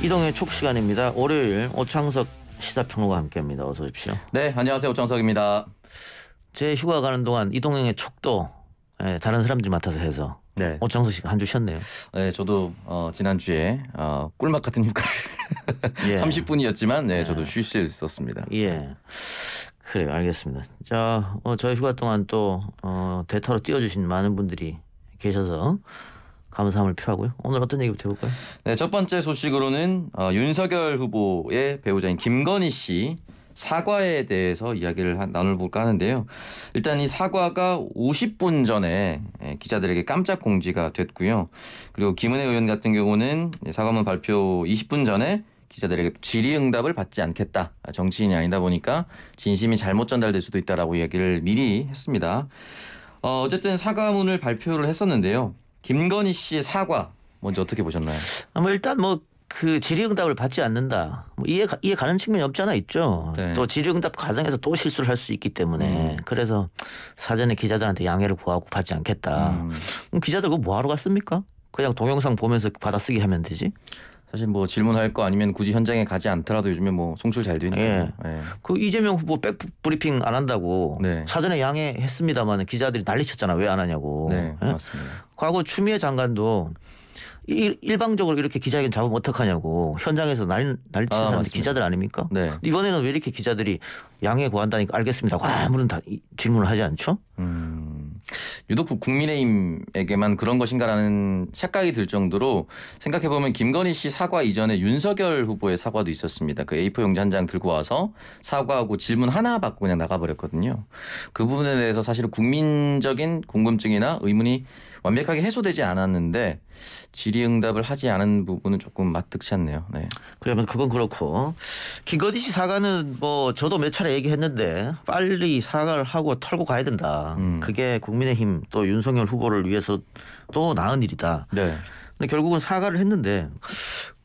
이동의 촉 시간입니다. 월요일 오창석 시사평론가와 함께합니다. 어서 오십시오. 네, 안녕하세요. 오창석입니다. 제 휴가 가는 동안 이동형의 촉도 예, 다른 사람들 맡아서 해서 네. 오창석 씨가 한주 쉬었네요. 네, 저도 어, 지난주에 어, 꿀맛 같은 휴가를 예. 30분이었지만 네, 저도 예. 쉴수 있었습니다. 예. 그래요. 알겠습니다. 자, 어, 저희 휴가 동안 또 어, 대타로 띄워주신 많은 분들이 계셔서 감사함을 표하고요. 오늘 어떤 얘기부터 해볼까요? 네, 첫 번째 소식으로는 어, 윤석열 후보의 배우자인 김건희 씨 사과에 대해서 이야기를 한, 나눠볼까 하는데요. 일단 이 사과가 50분 전에 예, 기자들에게 깜짝 공지가 됐고요. 그리고 김은혜 의원 같은 경우는 예, 사과문 발표 20분 전에 기자들에게 질의응답을 받지 않겠다. 아, 정치인이 아니다 보니까 진심이 잘못 전달될 수도 있다라고 이야기를 미리 했습니다. 어, 어쨌든 사과문을 발표를 했었는데요. 김건희 씨 사과 먼저 어떻게 보셨나요? 아마 뭐 일단 뭐 그 질의응답을 받지 않는다. 뭐 이해 이해 가는 측면이 없지 않아 있죠. 네. 또 질의응답 과정에서 또 실수를 할 수 있기 때문에 음. 그래서 사전에 기자들한테 양해를 구하고 받지 않겠다. 음. 기자들 그거 뭐하러 갔습니까? 그냥 동영상 보면서 받아쓰기 하면 되지. 사실 뭐 질문할 거 아니면 굳이 현장에 가지 않더라도 요즘에 뭐 송출 잘 되니까. 예. 예. 그 이재명 후보 백 브리핑 안 한다고 네. 사전에 양해했습니다만 기자들이 난리쳤잖아 왜 안 하냐고. 네, 예? 맞습니다. 과거 추미애 장관도 일, 일방적으로 이렇게 기자회견 잡으면 어떡하냐고 현장에서 날 날치는 아, 사람들 기자들 아닙니까? 네. 이번에는 왜 이렇게 기자들이 양해 구한다니까 알겠습니다. 아무런 다 질문을 하지 않죠? 음, 유독 국민의힘에게만 그런 것인가라는 착각이 들 정도로 생각해 보면 김건희 씨 사과 이전에 윤석열 후보의 사과도 있었습니다. 그 A4 용지 한 장 들고 와서 사과하고 질문 하나 받고 그냥 나가버렸거든요. 그 부분에 대해서 사실 국민적인 궁금증이나 의문이 완벽하게 해소되지 않았는데 질의응답을 하지 않은 부분은 조금 맛뜩치 않네요. 네. 그러면 그건 그렇고 김건희 씨 사과는 뭐 저도 몇 차례 얘기했는데 빨리 사과를 하고 털고 가야 된다. 음. 그게 국민의힘 또 윤석열 후보를 위해서 또 나은 일이다. 네. 근데 결국은 사과를 했는데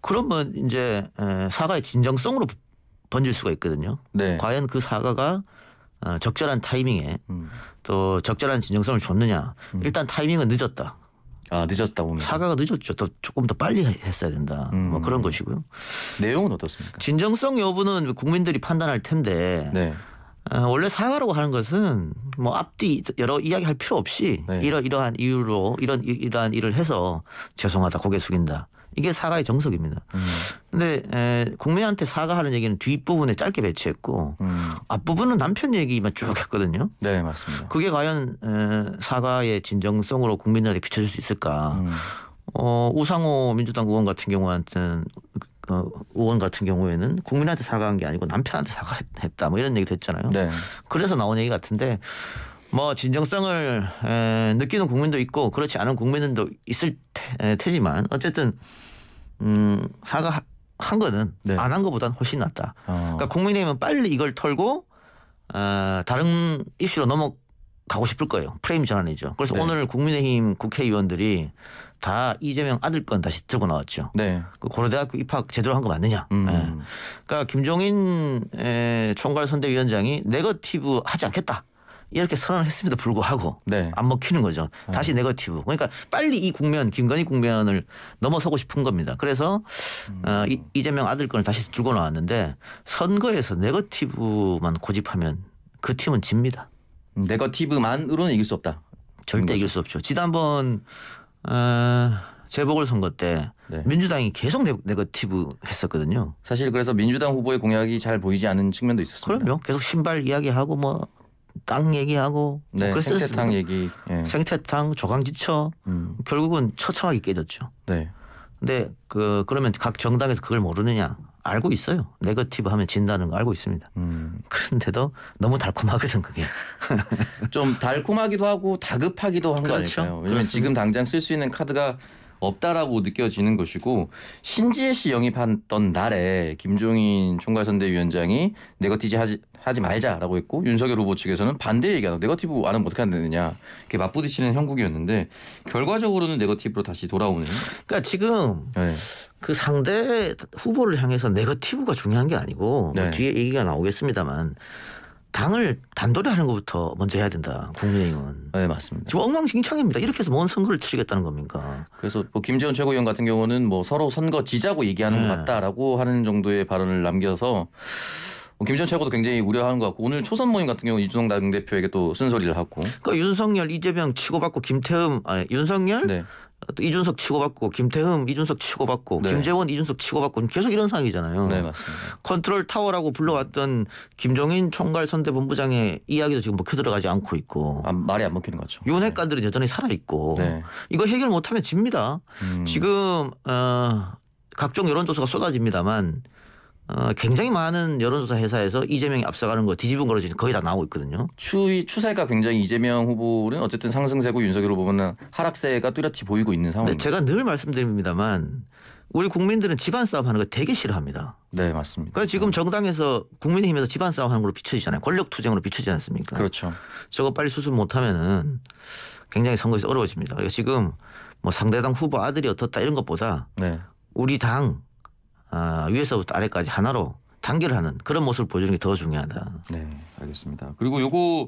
그러면 이제 사과의 진정성으로 번질 수가 있거든요. 네. 과연 그 사과가 어, 적절한 타이밍에 음. 또 적절한 진정성을 줬느냐. 음. 일단 타이밍은 늦었다. 아 늦었다 오늘 사과가 늦었죠. 또 조금 더 빨리 했어야 된다. 음. 뭐 그런 것이고요. 내용은 어떻습니까? 진정성 여부는 국민들이 판단할 텐데. 네. 어, 원래 사과라고 하는 것은 뭐 앞뒤 여러 이야기할 필요 없이 네. 이러 이러한 이유로 이런 이러한 일을 해서 죄송하다 고개 숙인다 이게 사과의 정석입니다. 음. 근데 에, 국민한테 사과하는 얘기는 뒷부분에 짧게 배치했고 음. 앞부분은 남편 얘기만 쭉 했거든요. 네, 맞습니다. 그게 과연 에, 사과의 진정성으로 국민들에게 비춰질 수 있을까? 음. 어, 우상호 민주당 의원 같은 경우한테는 어, 의원 같은 경우에는 국민한테 사과한 게 아니고 남편한테 사과했다 뭐 이런 얘기도 했잖아요. 네. 그래서 나온 얘기 같은데 뭐 진정성을 에, 느끼는 국민도 있고 그렇지 않은 국민도 들 있을 테, 지만 어쨌든 음, 사과 한 거는 네. 안한 것보다는 훨씬 낫다. 어. 그러니까 국민의힘은 빨리 이걸 털고 어, 다른 이슈로 넘어가고 싶을 거예요. 프레임 전환이죠. 그래서 네. 오늘 국민의힘 국회의원들이 다 이재명 아들 건 다시 들고 나왔죠. 네. 그 고려대학교 입학 제대로 한 거 맞느냐. 음. 네. 그러니까 김종인 총괄 선대위원장이 네거티브 하지 않겠다. 이렇게 선언했음에도 을 불구하고 네. 안 먹히는 거죠. 다시 네. 네거티브. 그러니까 빨리 이 국면 김건희 국면을 넘어서고 싶은 겁니다. 그래서 음. 어, 이, 재명 아들 건을 다시 들고 나왔는데 선거에서 네거티브만 고집하면 그 팀은 집니다. 네거티브만으로는 이길 수 없다. 절대 이길 수 없죠. 지난번 어, 재보궐 선거 때 네. 민주당이 계속 네, 거티브 했었거든요. 사실 그래서 민주당 후보의 공약이 잘 보이지 않는 측면도 있었습니다. 그럼요. 계속 신발 이야기하고 뭐땅 얘기하고 뭐 네, 그 생태탕 얘기 예. 생태탕 조강지처 음. 결국은 처참하게 깨졌죠. 네. 근데 그 그러면 각 정당에서 그걸 모르느냐 알고 있어요. 네거티브 하면 진다는 거 알고 있습니다. 음. 그런데도 너무 달콤하거든 그게. 좀 달콤하기도 하고 다급하기도 한거 그렇죠? 아닐까요? 왜냐면 그렇습니다. 지금 당장 쓸 수 있는 카드가 없다라고 느껴지는 것이고 신지혜 씨 영입했던 날에 김종인 총괄선대위원장이 네거티브 하지 하지 말자라고 했고 윤석열 후보 측에서는 반대 얘기하고 네거티브 안은 어떻게 안 되느냐 이렇게 맞부딪히는 형국이었는데 결과적으로는 네거티브로 다시 돌아오는. 그러니까 지금 네. 그 상대 후보를 향해서 네거티브가 중요한 게 아니고 뭐 네. 뒤에 얘기가 나오겠습니다만 당을 단돌이 하는 것부터 먼저 해야 된다. 국민의힘은. 네 맞습니다. 지금 엉망진창입니다. 이렇게 해서 뭔 선거를 치르겠다는 겁니까? 그래서 뭐 김재원 최고위원 같은 경우는 뭐 서로 선거 지자고 얘기하는 네. 것 같다라고 하는 정도의 발언을 남겨서 김전 최고도 굉장히 우려하는 것 같고 오늘 초선 모임 같은 경우 이준석 당대표에게 또 쓴소리를 하고. 그러니까 윤석열 이재명 치고받고 김태흠 아니 윤석열 네. 아, 또 이준석 치고받고 김태흠 이준석 치고받고 네. 김재원 이준석 치고받고 계속 이런 상황이잖아요. 네 맞습니다. 컨트롤 타워라고 불러왔던 김종인 총괄 선대본부장의 이야기도 지금 먹혀 뭐 들어가지 않고 있고 아, 말이 안 먹히는 거죠. 윤핵관들은 네. 여전히 살아 있고 네. 이거 해결 못하면 집니다. 음. 지금 어, 각종 여론조사가 쏟아집니다만 어, 굉장히 많은 여론조사 회사에서 이재명이 앞서가는 거 뒤집은 거로 지금 거의 다 나오고 있거든요. 추이 추세가 굉장히 이재명 후보는 어쨌든 상승세고 윤석열 후보는 하락세가 뚜렷이 보이고 있는 네, 상황입니다. 네, 제가 늘 말씀드립니다만 우리 국민들은 집안 싸움 하는 거 되게 싫어합니다. 네, 맞습니다. 그러니까 지금 정당에서 국민의힘에서 집안 싸움 하는 걸로 비춰지잖아요. 권력 투쟁으로 비춰지지 않습니까? 그렇죠. 저거 빨리 수습 못 하면은 굉장히 선거에서 어려워집니다. 그래서 그러니까 지금 뭐 상대당 후보 아들이 어떻다 이런 것보다 네. 우리 당 아, 위에서부터 아래까지 하나로 단결하는 그런 모습을 보여주는 게 더 중요하다. 네, 알겠습니다. 그리고 요거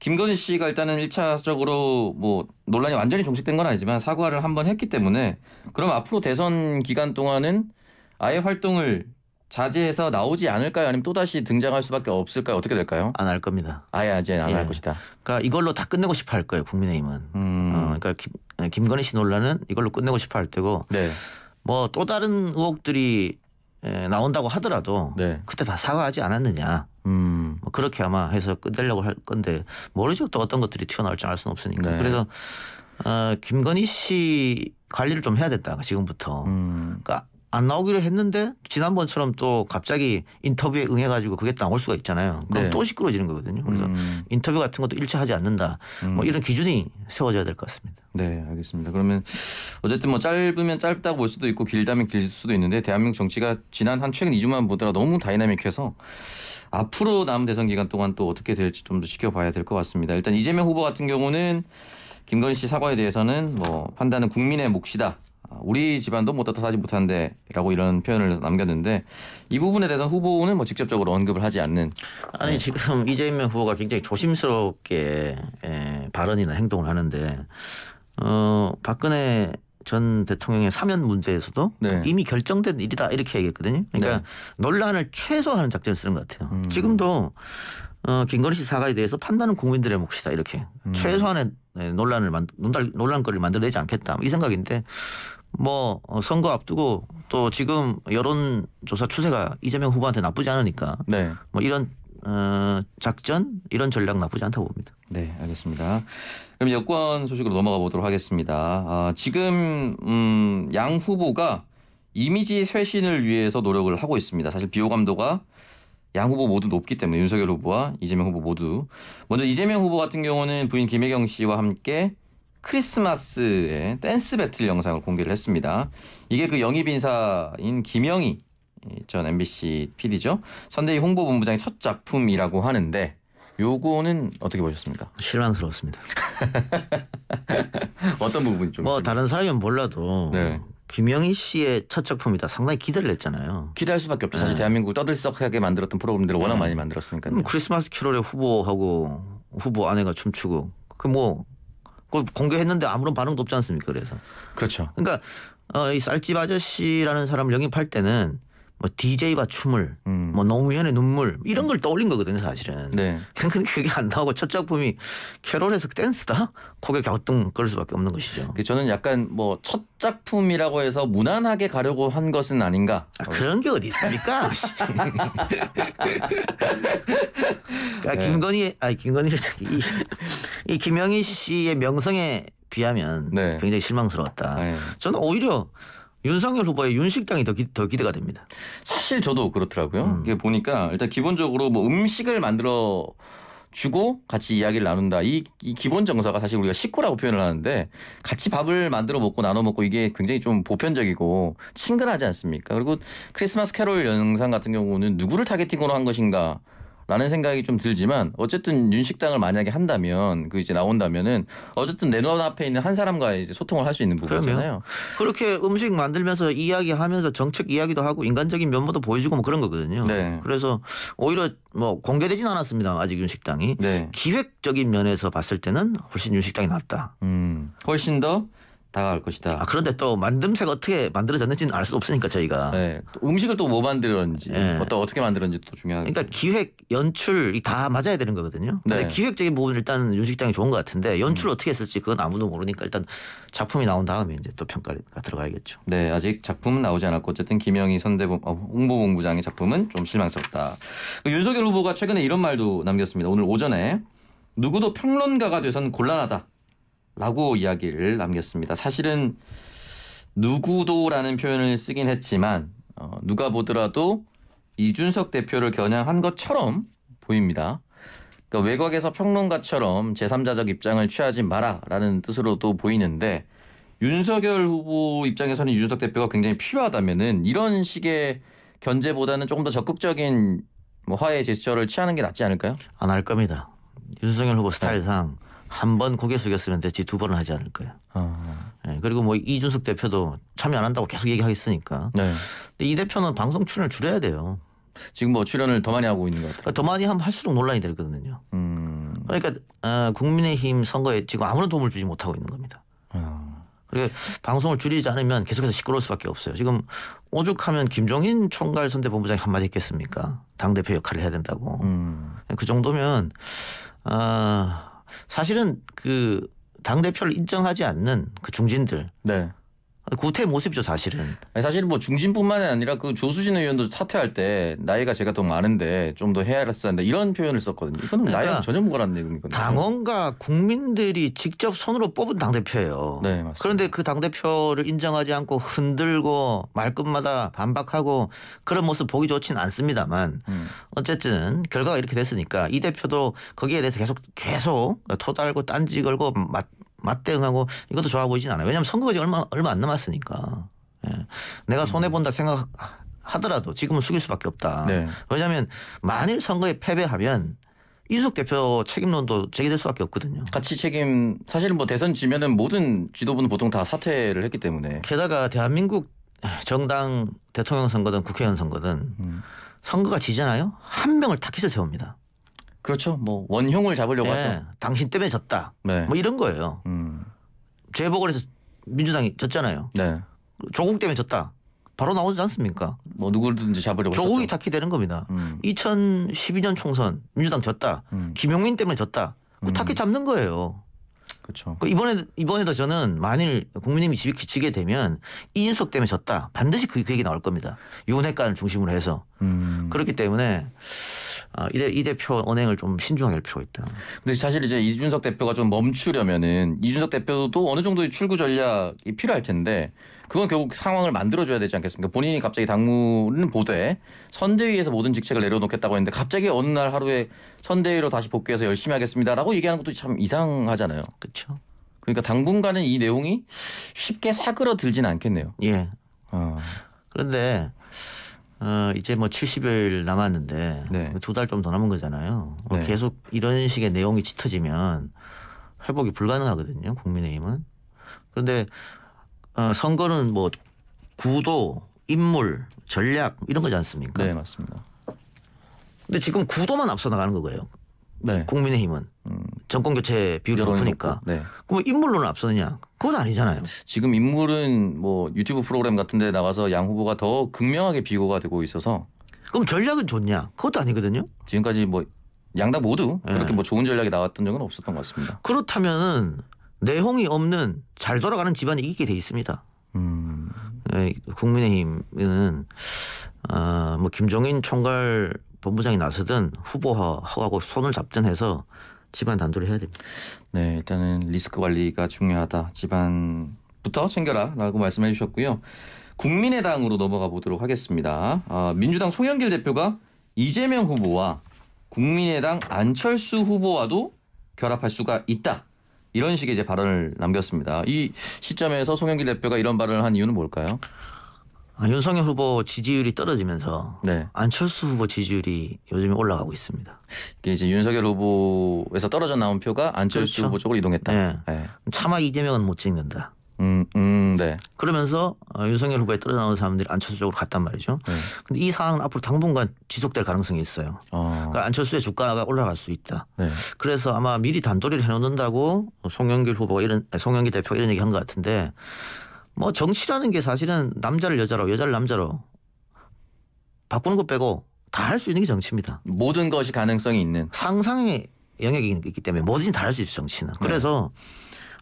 김건희 씨가 일단은 1차적으로 뭐 논란이 완전히 종식된 건 아니지만 사과를 한번 했기 때문에 그럼 앞으로 대선 기간 동안은 아예 활동을 자제해서 나오지 않을까요? 아니면 또다시 등장할 수밖에 없을까요? 어떻게 될까요? 안 할 겁니다. 아예 이제 안할 예. 것이다. 그러니까 이걸로 다 끝내고 싶어 할 거예요. 국민의힘은. 음. 어, 그러니까 김, 김건희 씨 논란은 이걸로 끝내고 싶어 할 테고 네. 뭐또 다른 의혹들이 에, 예, 나온다고 하더라도 네. 그때 다 사과하지 않았느냐. 음. 뭐 그렇게 아마 해서 끝내려고 할 건데 모르죠 또 어떤 것들이 튀어나올지 알 수는 없으니까. 네. 그래서 어, 김건희 씨 관리를 좀 해야 된다 지금부터. 음. 그러니까 안 나오기로 했는데 지난번처럼 또 갑자기 인터뷰에 응해가지고 그게 또 나올 수가 있잖아요. 그럼 네. 또 시끄러지는 거거든요. 그래서 음. 인터뷰 같은 것도 일체하지 않는다. 음. 뭐 이런 음. 기준이 세워져야 될 것 같습니다. 네, 알겠습니다. 그러면 어쨌든 뭐 짧으면 짧다고 볼 수도 있고 길다면 길 수도 있는데 대한민국 정치가 지난 한 최근 2주만 보더라 너무 다이나믹해서 앞으로 남은 대선 기간 동안 또 어떻게 될지 좀 더 지켜봐야 될 것 같습니다. 일단 이재명 후보 같은 경우는 김건희 씨 사과에 대해서는 뭐 판단은 국민의 몫이다. 아, 우리 집안도 못다 뭐 사지 못한데라고 이런 표현을 남겼는데 이 부분에 대해서 후보는 뭐 직접적으로 언급을 하지 않는 아니 네. 지금 이재명 후보가 굉장히 조심스럽게 예, 발언이나 행동을 하는데 어 박근혜 전 대통령의 사면 문제에서도 네. 이미 결정된 일이다 이렇게 얘기했거든요. 그러니까 네. 논란을 최소화하는 작전을 쓰는 것 같아요. 음. 지금도 어, 김건희 씨 사과에 대해서 판단은 국민들의 몫이다 이렇게 음. 최소한의 논란을 만, 논란거리를 만들어내지 않겠다 이 생각인데 뭐 어, 선거 앞두고 또 지금 여론조사 추세가 이재명 후보한테 나쁘지 않으니까 네. 뭐 이런 어, 작전 이런 전략 나쁘지 않다고 봅니다. 네, 알겠습니다. 그럼 여권 소식으로 넘어가 보도록 하겠습니다. 아, 지금 음, 양 후보가 이미지 쇄신을 위해서 노력을 하고 있습니다. 사실 비호감도가 양 후보 모두 높기 때문에 윤석열 후보와 이재명 후보 모두 먼저 이재명 후보 같은 경우는 부인 김혜경 씨와 함께 크리스마스의 댄스 배틀 영상을 공개를 했습니다. 이게 그 영입 인사인 김영희 전 MBC PD죠. 선대위 홍보본부장의 첫 작품이라고 하는데 요거는 어떻게 보셨습니까? 실망스러웠습니다. 어떤 부분이 좀? 뭐 다른 사람이면 몰라도 네. 김영희 씨의 첫 작품이다. 상당히 기대를 했잖아요. 기대할 수밖에 없죠. 사실 네. 대한민국 떠들썩하게 만들었던 프로그램들을 워낙 네. 많이 만들었으니까요. 음, 크리스마스 캐롤의 후보하고 후보 아내가 춤추고 그뭐 그 공개했는데 아무런 반응도 없지 않습니까? 그래서 그렇죠. 그러니까 어, 이 쌀집 아저씨라는 사람을 영입할 때는 뭐 DJ와 춤을, 음. 뭐 노무현의 눈물 이런 걸 떠올린 거거든요 사실은. 네. 근데 그게 안 나오고 첫 작품이 캐롤에서 댄스다? 고개 갸우뚱 거릴 수밖에 없는 것이죠. 그 저는 약간 뭐 첫 작품이라고 해서 무난하게 가려고 한 것은 아닌가. 아, 그런 게 어디 있습니까? 그러니까 네. 김건희, 아니 김건희 이, 이 김영희 씨의 명성에 비하면 네. 굉장히 실망스러웠다. 네. 저는 오히려 윤석열 후보의 윤식당이 더, 기, 더 기대가 됩니다. 사실 저도 그렇더라고요. 음. 이게 보니까 일단 기본적으로 뭐 음식을 만들어 주고 같이 이야기를 나눈다. 이, 이 기본 정서가 사실 우리가 식구라고 표현을 하는데 같이 밥을 만들어 먹고 나눠 먹고 이게 굉장히 좀 보편적이고 친근하지 않습니까? 그리고 크리스마스 캐롤 영상 같은 경우는 누구를 타겟팅으로 한 것인가 라는 생각이 좀 들지만 어쨌든 윤식당을 만약에 한다면 그 이제 나온다면은 어쨌든 내 눈앞에 있는 한 사람과 이제 소통을 할 수 있는 부분이잖아요. 그렇게 음식 만들면서 이야기하면서 정책 이야기도 하고 인간적인 면모도 보여주고 뭐 그런 거거든요. 네. 그래서 오히려 뭐 공개되진 않았습니다. 아직 윤식당이 네. 기획적인 면에서 봤을 때는 훨씬 윤식당이 낫다. 음, 훨씬 더 다가갈 것이다. 아, 그런데 또 만듦새가 어떻게 만들어졌는지는 알 수 없으니까 저희가 네, 또 음식을 또 뭐 만들었는지 네. 어떤 어떻게 만들었는지 또중요하니 그러니까 기획, 연출 다 맞아야 되는 거거든요. 근데 네. 기획적인 부분 일단 윤식당이 좋은 것 같은데 연출 음. 어떻게 했을지 그건 아무도 모르니까 일단 작품이 나온 다음에 이제 또 평가가 들어가야겠죠. 네, 아직 작품은 나오지 않았고 어쨌든 김영희 선대본 어, 홍보본부장의 작품은 좀 실망스럽다. 그 윤석열 후보가 최근에 이런 말도 남겼습니다. 오늘 오전에 누구도 평론가가 돼선 곤란하다. 라고 이야기를 남겼습니다. 사실은 누구도라는 표현을 쓰긴 했지만 어, 누가 보더라도 이준석 대표를 겨냥한 것처럼 보입니다. 그러니까 외곽에서 평론가처럼 제3자적 입장을 취하지 마라라는 뜻으로도 보이는데 윤석열 후보 입장에서는 이준석 대표가 굉장히 필요하다면은 이런 식의 견제보다는 조금 더 적극적인 뭐 화해 제스처를 취하는 게 낫지 않을까요? 안 할 겁니다. 윤석열 후보 네. 스타일상 한번 고개 숙였으면 됐지 두 번은 하지 않을 거예요. 아. 네, 그리고 뭐 이준석 대표도 참여 안 한다고 계속 얘기하겠으니까. 네. 근데 이 대표는 방송 출연을 줄여야 돼요. 지금 뭐 출연을 더 많이 하고 있는 것 같아요. 그러니까 더 많이 하면 할수록 논란이 되거든요. 음. 그러니까 어, 국민의힘 선거에 지금 아무런 도움을 주지 못하고 있는 겁니다. 아. 그리고 방송을 줄이지 않으면 계속해서 시끄러울 수밖에 없어요. 지금 오죽하면 김종인 총괄 선대본부장이 한마디 했겠습니까? 당 대표 역할을 해야 된다고. 음. 그 정도면 아. 어, 사실은 그 당 대표를 인정하지 않는 그 중진들, 네. 구태 모습이죠 사실은. 아니, 사실 뭐 중진뿐만 아니라 그 조수진 의원도 사퇴할 때 나이가 제가 더 많은데 좀 더 해야 할었는데 이런 표현을 썼거든요. 이거는 그러니까 나이랑 전혀 무관한 내용이거든요. 당원과 국민들이 직접 손으로 뽑은 당 대표예요. 네 맞습니다. 그런데 그 당 대표를 인정하지 않고 흔들고 말끝마다 반박하고 그런 모습 보기 좋지는 않습니다만 음. 어쨌든 결과가 이렇게 됐으니까 이 대표도 거기에 대해서 계속 계속 토달고 딴지 걸고 맞대응하고 이것도 좋아 보이진 않아요. 왜냐하면 선거가지 얼마 얼마 안 남았으니까. 예. 내가 손해 음. 본다 생각 하더라도 지금은 숙일 수밖에 없다. 네. 왜냐하면 만일 선거에 패배하면 이석 대표 책임론도 제기될 수밖에 없거든요. 같이 책임 사실 뭐 대선 지면은 모든 지도부는 보통 다 사퇴를 했기 때문에 게다가 대한민국 정당 대통령 선거든 국회의원 선거든 음. 선거가 지잖아요. 한 명을 타깃에 세웁니다. 그렇죠. 뭐 원흉을 잡으려고 네. 하죠. 당신 때문에 졌다. 네. 뭐 이런 거예요. 재보궐에서 민주당이 졌잖아요. 네. 조국 때문에 졌다. 바로 나오지 않습니까? 뭐 누구든지 잡으려고 조국이 했었되는 겁니다. 음. 2012년 총선 민주당 졌다. 음. 김용민 때문에 졌다. 그 음. 탁기 잡는 거예요. 그렇죠. 이번에 이번에도 저는 만일 국민의힘이 집이 기치게 되면 이인석 때문에 졌다. 반드시 그, 그 얘기 나올 겁니다. 윤핵관을 중심으로 해서 음. 그렇기 때문에 아, 이대 표 언행을 좀 신중하게 할 필요가 있다. 근데 사실 이제 이준석 대표가 좀 멈추려면은 이준석 대표도 어느 정도의 출구 전략이 필요할 텐데 그건 결국 상황을 만들어줘야 되지 않겠습니까? 본인이 갑자기 당무는 보되 선대위에서 모든 직책을 내려놓겠다고 했는데 갑자기 어느 날 하루에 선대위로 다시 복귀해서 열심히 하겠습니다라고 얘기하는 것도 참 이상하잖아요. 그렇죠. 그러니까 당분간은 이 내용이 쉽게 사그러들진 않겠네요. 예. 어. 그런데 어, 이제 뭐 70일 남았는데 네. 두달 좀 더 남은 거잖아요. 어, 네. 계속 이런 식의 내용이 짙어지면 회복이 불가능하거든요. 국민의힘은. 그런데 어, 선거는 뭐 구도, 인물, 전략 이런 거지 않습니까? 네 맞습니다. 근데 지금 구도만 앞서 나가는 거예요. 네. 국민의힘은 음. 정권 교체 비율이 높으니까. 네. 그럼 뭐 인물로는 앞서느냐? 그건 아니잖아요. 지금 인물은 뭐 유튜브 프로그램 같은데 나가서 양 후보가 더 극명하게 비교가 되고 있어서. 그럼 전략은 좋냐? 그것도 아니거든요. 지금까지 뭐 양당 모두 네. 그렇게 뭐 좋은 전략이 나왔던 적은 없었던 것 같습니다. 그렇다면은 내홍이 없는 잘 돌아가는 집안이 이기게 돼 있습니다. 음. 네, 국민의힘은 아뭐 김종인 총괄 본부장이 나서든 후보하고 손을 잡든 해서 집안 단도를 해야 됩니다. 네, 일단은 리스크 관리가 중요하다. 집안부터 챙겨라라고 말씀해 주셨고요. 국민의당으로 넘어가 보도록 하겠습니다. 아, 민주당 송영길 대표가 이재명 후보와 국민의당 안철수 후보와도 결합할 수가 있다. 이런 식의 이제 발언을 남겼습니다. 이 시점에서 송영길 대표가 이런 발언을 한 이유는 뭘까요? 아, 윤석열 후보 지지율이 떨어지면서 네. 안철수 후보 지지율이 요즘에 올라가고 있습니다. 이게 이제 윤석열 후보에서 떨어져 나온 표가 안철수 그렇죠. 후보 쪽으로 이동했다. 네. 네. 차마 이재명은 못 찍는다. 음, 음, 네. 그러면서 어, 윤석열 후보에 떨어져 나온 사람들이 안철수 쪽으로 갔단 말이죠. 네. 근데 이 상황은 앞으로 당분간 지속될 가능성이 있어요. 어. 그러니까 안철수의 주가가 올라갈 수 있다. 네. 그래서 아마 미리 단도리를 해놓는다고 송영길 후보가 이런 송영길 대표 이런 얘기 한것 같은데 뭐 정치라는 게 사실은 남자를 여자로 여자를 남자로 바꾸는 것 빼고 다 할 수 있는 게 정치입니다. 모든 것이 가능성이 있는 상상의 영역이 있기 때문에 뭐든지 다 할 수 있어 정치는. 네. 그래서 네.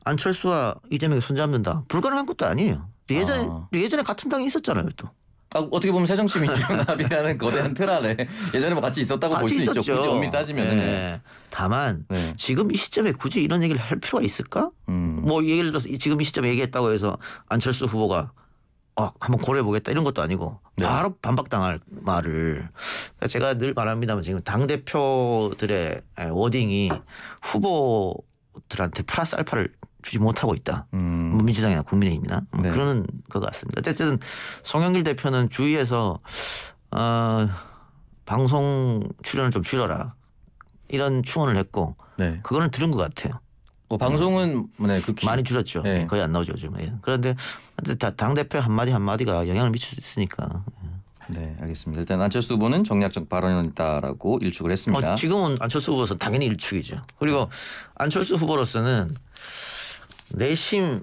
안철수와 이재명이 손잡는다 불가능한 것도 아니에요. 예전에 아. 예전에 같은 당이 있었잖아요 또. 아, 어떻게 보면 새정치민주연합이라는 거대한 틀 안에 예전에 뭐 같이 있었다고 볼 수 있죠. 굳이 엄밀히 따지면. 네. 예. 예. 다만 네. 지금 이 시점에 굳이 이런 얘기를 할 필요가 있을까? 음. 뭐 예를 들어서 지금 이 시점에 얘기했다고 해서 안철수 후보가 아, 한번 고려해보겠다 이런 것도 아니고 네. 바로 반박당할 말을 그러니까 제가 늘 말합니다만 지금 당 대표들의 워딩이 후보들한테 플러스 알파를 주지 못하고 있다. 음. 뭐 민주당이나 국민의힘이나 뭐 네. 그러는 것 같습니다. 어쨌든 송영길 대표는 주위에서 어, 방송 출연을 좀 줄여라 이런 추원을 했고 네. 그거는 들은 것 같아요. 뭐 방송은 뭐 네, 극히. 그 많이 줄었죠. 네. 네. 거의 안 나오죠 요즘. 예. 그런데 당 대표 한 마디 한 마디가 영향을 미칠 수 있으니까. 네, 알겠습니다. 일단 안철수 후보는 정략적 발언이다라고 일축을 했습니다. 어, 지금은 안철수 후보서 당연히 일축이죠. 그리고 안철수 후보로서는 내심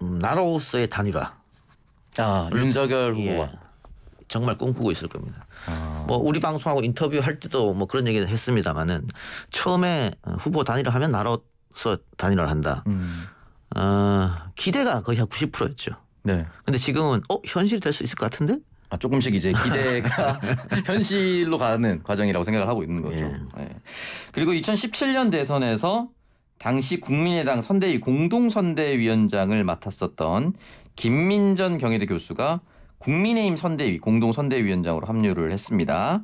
음, 나로서의 단일화. 아 음, 윤석열 예. 후보가 정말 꿈꾸고 있을 겁니다. 아. 뭐 우리 방송하고 인터뷰할 때도 뭐 그런 얘기를 했습니다마는 처음에 후보 단일화 하면 나로서 단일화를 한다. 음. 어, 기대가 거의 한 90%였죠. 네. 근데 지금은 어 현실이 될 수 있을 것 같은데? 아, 조금씩 이제 기대가 현실로 가는 과정이라고 생각을 하고 있는 거죠. 예. 네. 그리고 2017년 대선에서 당시 국민의당 선대위 공동선대위원장을 맡았었던 김민전 경희대 교수가 국민의힘 선대위 공동 선대위원장으로 합류를 했습니다.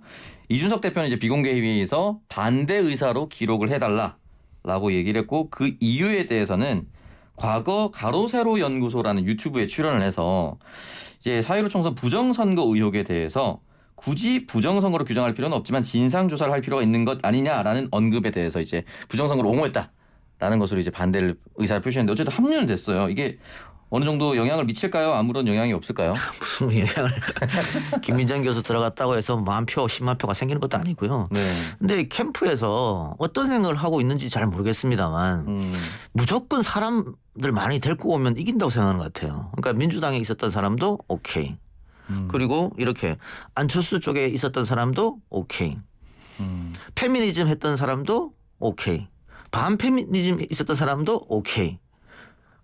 이준석 대표는 이제 비공개 회의에서 반대 의사로 기록을 해달라라고 얘기를 했고 그 이유에 대해서는 과거 가로세로 연구소라는 유튜브에 출연을 해서 이제 사회로 총선 부정선거 의혹에 대해서 굳이 부정선거로 규정할 필요는 없지만 진상조사를 할 필요가 있는 것 아니냐라는 언급에 대해서 이제 부정선거를 옹호했다. 라는 것으로 이제 반대를 의사를 표시했는데 어쨌든 합류는 됐어요. 이게 어느 정도 영향을 미칠까요? 아무런 영향이 없을까요? 무슨 영향을 김민정 교수 들어갔다고 해서 만 표, 십만 표가 생기는 것도 아니고요. 네. 근데 캠프에서 어떤 생각을 하고 있는지 잘 모르겠습니다만 음. 무조건 사람들 많이 데리고 오면 이긴다고 생각하는 것 같아요. 그러니까 민주당에 있었던 사람도 오케이. 음. 그리고 이렇게 안철수 쪽에 있었던 사람도 오케이. 음. 페미니즘 했던 사람도 오케이. 반페미니즘 있었던 사람도 오케이.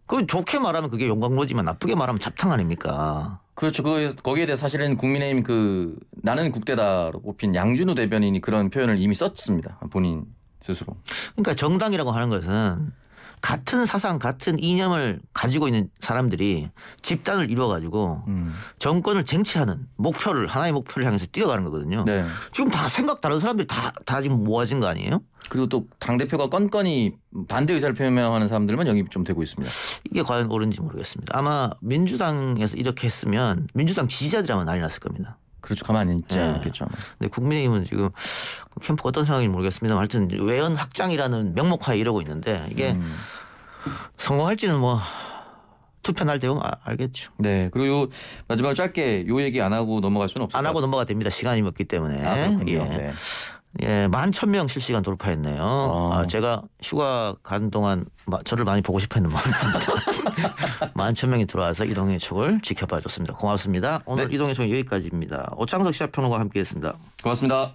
그 좋게 말하면 그게 용광로지만 나쁘게 말하면 잡탕 아닙니까? 그렇죠. 그 거기에 대해 사실은 국민의힘 그 나는 국대다로 뽑힌 양준우 대변인이 그런 표현을 이미 썼습니다. 본인 스스로. 그러니까 정당이라고 하는 것은 같은 사상, 같은 이념을 가지고 있는 사람들이 집단을 이루어가지고 음. 정권을 쟁취하는 목표를 하나의 목표를 향해서 뛰어가는 거거든요. 네. 지금 다 생각 다른 사람들이 다, 다 지금 모아진 거 아니에요? 그리고 또 당 대표가 건건히 반대 의사를 표명하는 사람들만 영입 이좀 되고 있습니다. 이게 과연 옳은지 모르겠습니다. 아마 민주당에서 이렇게 했으면 민주당 지지자들이라면 난리 났을 겁니다. 그렇죠. 가만히 있지 네. 않겠죠. 근데 국민의힘은 지금 캠프 가 어떤 상황인지 모르겠습니다만 하여튼 외연 확장이라는 명목하에 이러고 있는데 이게 음. 성공할지는 뭐 투표 날 대응 아, 알겠죠. 네. 그리고 요 마지막 짧게 요 얘기 안 하고 넘어갈 수는 없어요. 안 하고 넘어가 됩니다. 시간이 없기 때문에. 아, 그렇군요. 예. 네. 예, 만천명 실시간 돌파했네요. 아. 아, 제가 휴가 간 동안 마, 저를 많이 보고 싶어 했는 마음입니다. 만천 명이 들어와서 이동의 축을 지켜봐 줬습니다. 고맙습니다. 오늘 네. 이동의 축 여기까지입니다. 오창석 시사평론가와 함께했습니다. 고맙습니다.